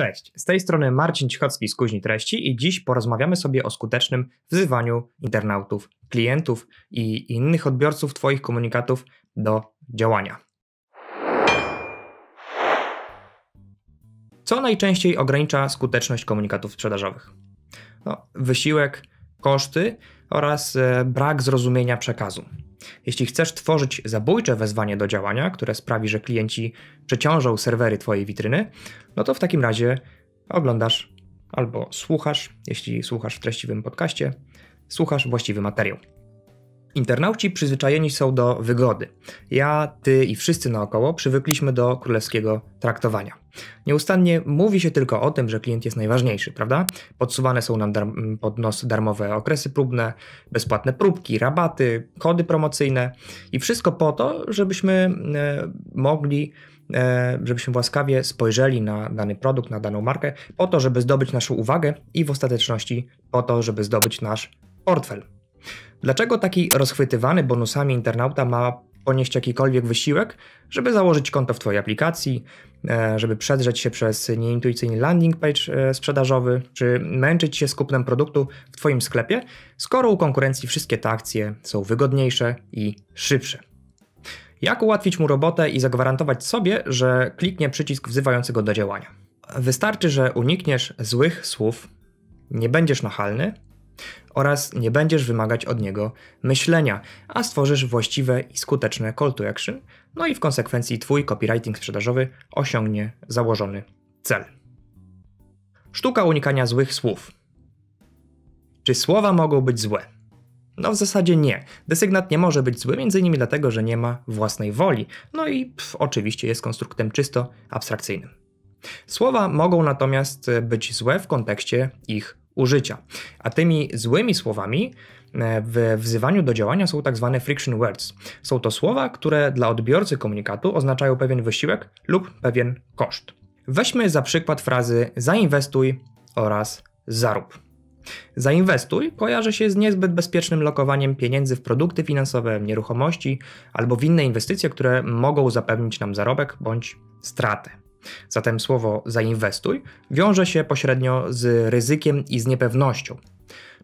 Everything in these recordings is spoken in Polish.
Cześć, z tej strony Marcin Cichocki z Kuźni Treści i dziś porozmawiamy sobie o skutecznym wzywaniu internautów, klientów i innych odbiorców Twoich komunikatów do działania. Co najczęściej ogranicza skuteczność komunikatów sprzedażowych? No, wysiłek, koszty oraz e, brak zrozumienia przekazu. Jeśli chcesz tworzyć zabójcze wezwanie do działania, które sprawi, że klienci przeciążą serwery Twojej witryny, no to w takim razie oglądasz albo słuchasz, jeśli słuchasz w treściwym podcaście, słuchasz właściwy materiał. Internauci przyzwyczajeni są do wygody. Ja, ty i wszyscy naokoło przywykliśmy do królewskiego traktowania. Nieustannie mówi się tylko o tym, że klient jest najważniejszy, prawda? Podsuwane są nam pod nos darmowe okresy próbne, bezpłatne próbki, rabaty, kody promocyjne i wszystko po to, żebyśmy e, mogli e, żebyśmy łaskawie spojrzeli na dany produkt, na daną markę, po to, żeby zdobyć naszą uwagę i w ostateczności po to, żeby zdobyć nasz portfel. Dlaczego taki rozchwytywany bonusami internauta ma ponieść jakikolwiek wysiłek, żeby założyć konto w Twojej aplikacji, e, żeby przedrzeć się przez nieintuicyjny landing page e, sprzedażowy, czy męczyć się z kupnem produktu w Twoim sklepie, skoro u konkurencji wszystkie te akcje są wygodniejsze i szybsze. Jak ułatwić mu robotę i zagwarantować sobie, że kliknie przycisk wzywający go do działania? Wystarczy, że unikniesz złych słów, nie będziesz nachalny, oraz nie będziesz wymagać od niego myślenia, a stworzysz właściwe i skuteczne call to action, no i w konsekwencji twój copywriting sprzedażowy osiągnie założony cel. Sztuka unikania złych słów. Czy słowa mogą być złe? No w zasadzie nie. Desygnat nie może być zły, m.in. dlatego, że nie ma własnej woli, no i pf, oczywiście jest konstruktem czysto abstrakcyjnym. Słowa mogą natomiast e, być złe w kontekście ich użycia. A tymi złymi słowami e, w wzywaniu do działania są tak zwane friction words. Są to słowa, które dla odbiorcy komunikatu oznaczają pewien wysiłek lub pewien koszt. Weźmy za przykład frazy zainwestuj oraz zarób. Zainwestuj kojarzy się z niezbyt bezpiecznym lokowaniem pieniędzy w produkty finansowe, nieruchomości albo w inne inwestycje, które mogą zapewnić nam zarobek bądź stratę. Zatem słowo zainwestuj wiąże się pośrednio z ryzykiem i z niepewnością.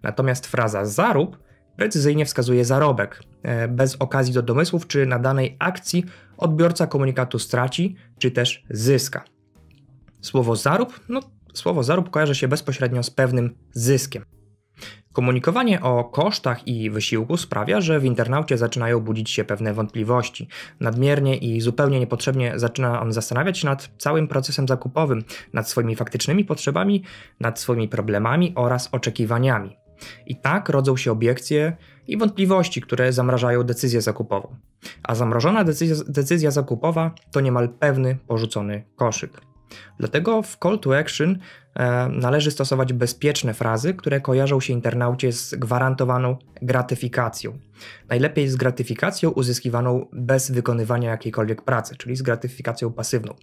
Natomiast fraza zarób precyzyjnie wskazuje zarobek. E, bez okazji do domysłów, czy na danej akcji odbiorca komunikatu straci, czy też zyska. Słowo zarób, no, słowo zarób kojarzy się bezpośrednio z pewnym zyskiem. Komunikowanie o kosztach i wysiłku sprawia, że w internaucie zaczynają budzić się pewne wątpliwości. Nadmiernie i zupełnie niepotrzebnie zaczyna on zastanawiać się nad całym procesem zakupowym, nad swoimi faktycznymi potrzebami, nad swoimi problemami oraz oczekiwaniami. I tak rodzą się obiekcje i wątpliwości, które zamrażają decyzję zakupową. A zamrożona decyzja, decyzja zakupowa to niemal pewny porzucony koszyk. Dlatego w call to action e, należy stosować bezpieczne frazy, które kojarzą się internaucie z gwarantowaną gratyfikacją. Najlepiej z gratyfikacją uzyskiwaną bez wykonywania jakiejkolwiek pracy, czyli z gratyfikacją pasywną.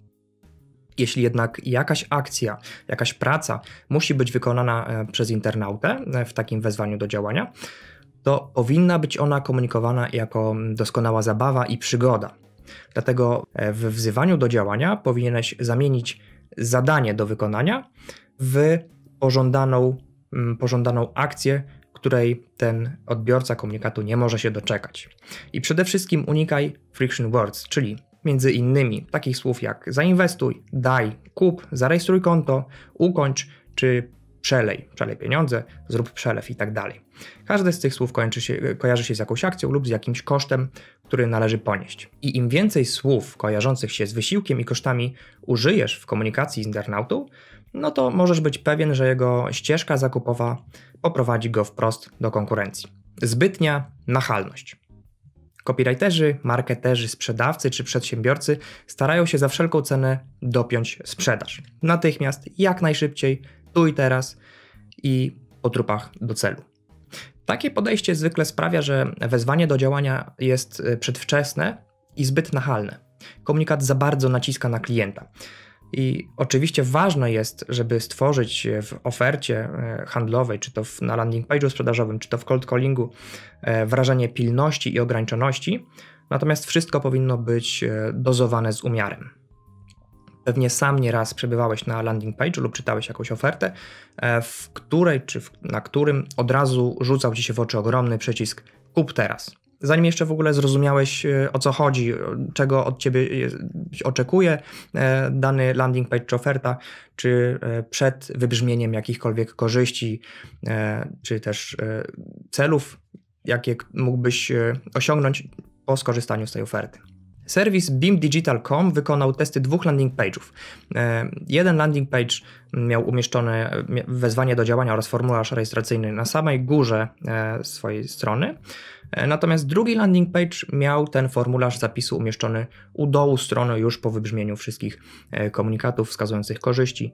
Jeśli jednak jakaś akcja, jakaś praca musi być wykonana e, przez internautę e, w takim wezwaniu do działania, to powinna być ona komunikowana jako doskonała zabawa i przygoda. Dlatego e, w wzywaniu do działania powinieneś zamienić zadanie do wykonania w pożądaną, mm, pożądaną akcję, której ten odbiorca komunikatu nie może się doczekać. I przede wszystkim unikaj friction words, czyli między innymi takich słów jak zainwestuj, daj, kup, zarejestruj konto, ukończ czy przelej, przelej pieniądze, zrób przelew i tak dalej. Każde z tych słów kończy się, kojarzy się z jakąś akcją lub z jakimś kosztem, który należy ponieść. I im więcej słów kojarzących się z wysiłkiem i kosztami użyjesz w komunikacji z internautą, no to możesz być pewien, że jego ścieżka zakupowa poprowadzi go wprost do konkurencji. Zbytnia nachalność. Copywriterzy, marketerzy, sprzedawcy czy przedsiębiorcy starają się za wszelką cenę dopiąć sprzedaż. Natychmiast, jak najszybciej, tu i teraz i po trupach do celu. Takie podejście zwykle sprawia, że wezwanie do działania jest y, przedwczesne i zbyt nachalne. Komunikat za bardzo naciska na klienta. I oczywiście ważne jest, żeby stworzyć w ofercie y, handlowej, czy to na landing page'u sprzedażowym, czy to w cold callingu, y, wrażenie pilności i ograniczoności. Natomiast wszystko powinno być dozowane z umiarem. Pewnie sam nieraz przebywałeś na landing page lub czytałeś jakąś ofertę, e, w której czy w, na którym od razu rzucał ci się w oczy ogromny przycisk kup teraz. Zanim jeszcze w ogóle zrozumiałeś e, o co chodzi, e, czego od ciebie oczekuje dany landing page czy oferta, czy przed wybrzmieniem jakichkolwiek korzyści czy też celów, jakie mógłbyś osiągnąć po skorzystaniu z tej oferty. Serwis BeamDigital.com wykonał testy dwóch landing page'ów. E, jeden landing page miał umieszczone e, wezwanie do działania oraz formularz rejestracyjny na samej górze e, swojej strony, natomiast drugi landing page miał ten formularz zapisu umieszczony u dołu strony już po wybrzmieniu wszystkich komunikatów wskazujących korzyści,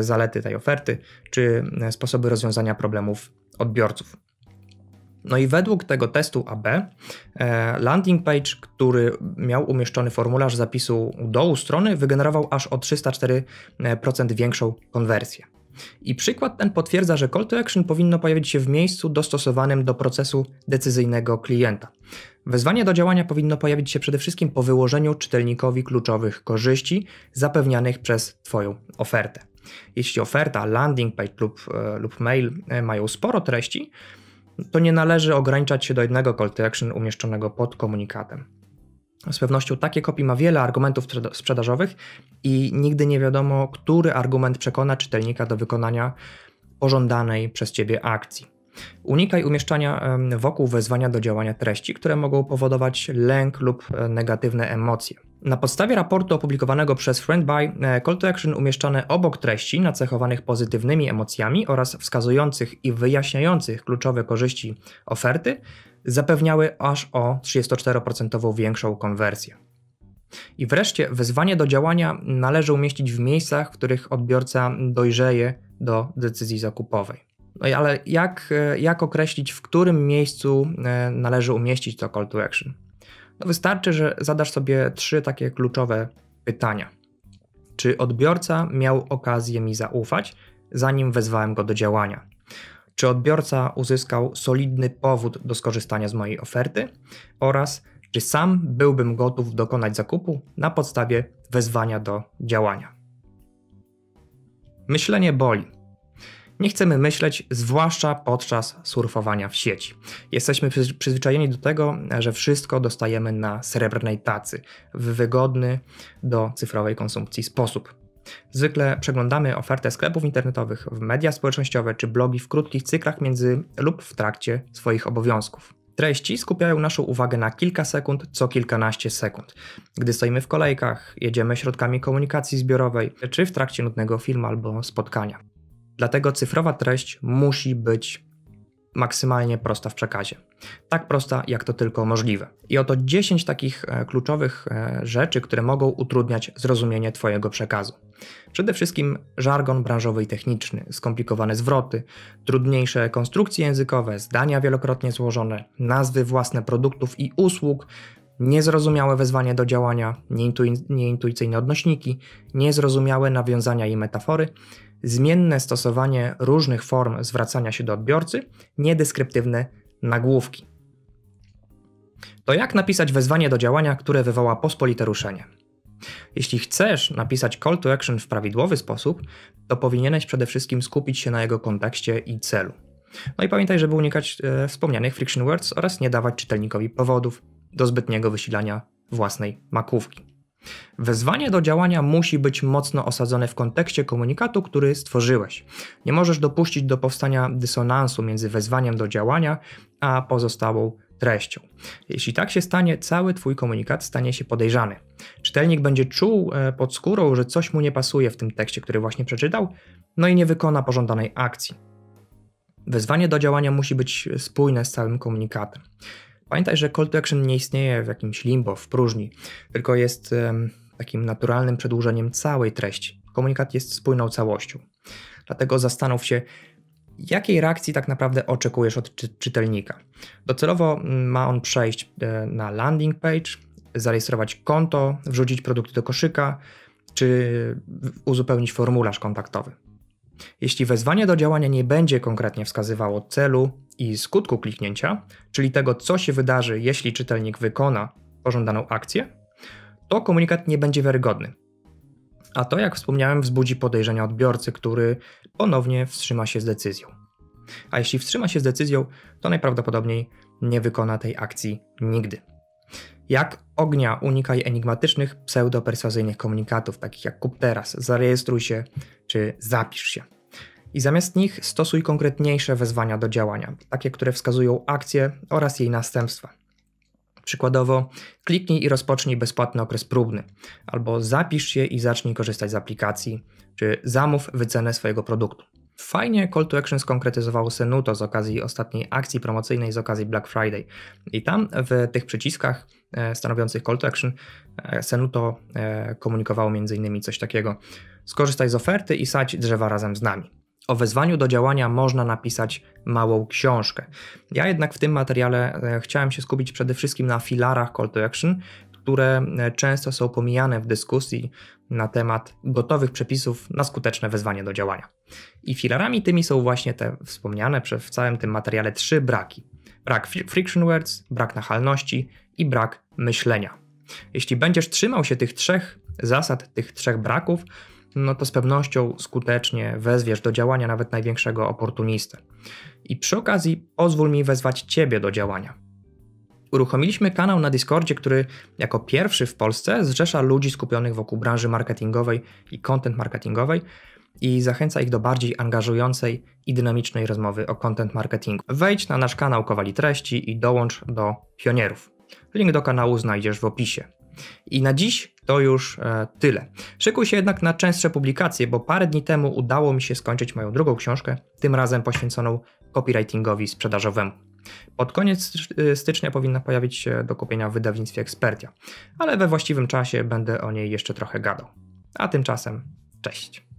zalety tej oferty czy sposoby rozwiązania problemów odbiorców. No i według tego testu AB e, landing page, który miał umieszczony formularz zapisu u dołu strony, wygenerował aż o 304% większą konwersję. I przykład ten potwierdza, że call to action powinno pojawić się w miejscu dostosowanym do procesu decyzyjnego klienta. Wezwanie do działania powinno pojawić się przede wszystkim po wyłożeniu czytelnikowi kluczowych korzyści zapewnianych przez Twoją ofertę. Jeśli oferta, landing page lub, e, lub mail e, mają sporo treści, to nie należy ograniczać się do jednego call to action umieszczonego pod komunikatem. Z pewnością takie kopie ma wiele argumentów sprzedażowych i nigdy nie wiadomo, który argument przekona czytelnika do wykonania pożądanej przez ciebie akcji. Unikaj umieszczania wokół wezwania do działania treści, które mogą powodować lęk lub e, negatywne emocje. Na podstawie raportu opublikowanego przez Friendbuy, e, call to action umieszczane obok treści nacechowanych pozytywnymi emocjami oraz wskazujących i wyjaśniających kluczowe korzyści oferty zapewniały aż o 34% większą konwersję. I wreszcie wezwanie do działania należy umieścić w miejscach, w których odbiorca dojrzeje do decyzji zakupowej. No ale jak, e, jak określić, w którym miejscu e, należy umieścić to call to action? No wystarczy, że zadasz sobie trzy takie kluczowe pytania. Czy odbiorca miał okazję mi zaufać, zanim wezwałem go do działania? Czy odbiorca uzyskał solidny powód do skorzystania z mojej oferty? Oraz czy sam byłbym gotów dokonać zakupu na podstawie wezwania do działania? Myślenie boli nie chcemy myśleć, zwłaszcza podczas surfowania w sieci. Jesteśmy przyzwyczajeni do tego, że wszystko dostajemy na srebrnej tacy, w wygodny do cyfrowej konsumpcji sposób. Zwykle przeglądamy ofertę sklepów internetowych w media społecznościowe czy blogi w krótkich cyklach między lub w trakcie swoich obowiązków. Treści skupiają naszą uwagę na kilka sekund, co kilkanaście sekund. Gdy stoimy w kolejkach, jedziemy środkami komunikacji zbiorowej, czy w trakcie nudnego filmu albo spotkania. Dlatego cyfrowa treść musi być maksymalnie prosta w przekazie. Tak prosta, jak to tylko możliwe. I oto 10 takich e, kluczowych e, rzeczy, które mogą utrudniać zrozumienie Twojego przekazu. Przede wszystkim żargon branżowy i techniczny, skomplikowane zwroty, trudniejsze konstrukcje językowe, zdania wielokrotnie złożone, nazwy własne produktów i usług, niezrozumiałe wezwanie do działania, nieintuicyjne odnośniki, niezrozumiałe nawiązania i metafory, zmienne stosowanie różnych form zwracania się do odbiorcy, niedeskryptywne nagłówki. To jak napisać wezwanie do działania, które wywoła pospolite ruszenie? Jeśli chcesz napisać call to action w prawidłowy sposób, to powinieneś przede wszystkim skupić się na jego kontekście i celu. No i pamiętaj, żeby unikać e, wspomnianych friction words oraz nie dawać czytelnikowi powodów do zbytniego wysilania własnej makówki. Wezwanie do działania musi być mocno osadzone w kontekście komunikatu, który stworzyłeś. Nie możesz dopuścić do powstania dysonansu między wezwaniem do działania a pozostałą treścią. Jeśli tak się stanie, cały Twój komunikat stanie się podejrzany. Czytelnik będzie czuł e, pod skórą, że coś mu nie pasuje w tym tekście, który właśnie przeczytał, no i nie wykona pożądanej akcji. Wezwanie do działania musi być spójne z całym komunikatem. Pamiętaj, że call to action nie istnieje w jakimś limbo, w próżni, tylko jest takim naturalnym przedłużeniem całej treści. Komunikat jest spójną całością. Dlatego zastanów się, jakiej reakcji tak naprawdę oczekujesz od czy czytelnika. Docelowo ma on przejść e, na landing page, zarejestrować konto, wrzucić produkty do koszyka, czy uzupełnić formularz kontaktowy. Jeśli wezwanie do działania nie będzie konkretnie wskazywało celu i skutku kliknięcia, czyli tego, co się wydarzy, jeśli czytelnik wykona pożądaną akcję, to komunikat nie będzie wiarygodny. A to, jak wspomniałem, wzbudzi podejrzenia odbiorcy, który ponownie wstrzyma się z decyzją. A jeśli wstrzyma się z decyzją, to najprawdopodobniej nie wykona tej akcji nigdy. Jak ognia unikaj enigmatycznych, pseudopersuazyjnych komunikatów, takich jak kup teraz, zarejestruj się czy zapisz się. I zamiast nich stosuj konkretniejsze wezwania do działania, takie, które wskazują akcję oraz jej następstwa. Przykładowo, kliknij i rozpocznij bezpłatny okres próbny, albo zapisz się i zacznij korzystać z aplikacji, czy zamów wycenę swojego produktu. Fajnie call to action skonkretyzował Senuto z okazji ostatniej akcji promocyjnej z okazji Black Friday. I tam w tych przyciskach e, stanowiących call to action e, Senuto e, komunikowało m.in. coś takiego: skorzystaj z oferty i sać drzewa razem z nami. O wezwaniu do działania można napisać małą książkę. Ja jednak w tym materiale chciałem się skupić przede wszystkim na filarach call to action, które e, często są pomijane w dyskusji na temat gotowych przepisów na skuteczne wezwanie do działania. I filarami tymi są właśnie te wspomniane w całym tym materiale trzy braki: brak friction words, brak nachalności i brak myślenia. Jeśli będziesz trzymał się tych trzech zasad, tych trzech braków, no to z pewnością skutecznie wezwiesz do działania nawet największego oportunistę. I przy okazji pozwól mi wezwać Ciebie do działania uruchomiliśmy kanał na Discordzie, który jako pierwszy w Polsce zrzesza ludzi skupionych wokół branży marketingowej i content marketingowej i zachęca ich do bardziej angażującej i dynamicznej rozmowy o content marketingu. Wejdź na nasz kanał Kowali Treści i dołącz do pionierów. Link do kanału znajdziesz w opisie. I na dziś to już e, tyle. Szykuj się jednak na częstsze publikacje, bo parę dni temu udało mi się skończyć moją drugą książkę, tym razem poświęconą copywritingowi sprzedażowemu. Pod koniec y, stycznia powinna pojawić się do kupienia w wydawnictwie Ekspertia, ale we właściwym czasie będę o niej jeszcze trochę gadał. A tymczasem, cześć!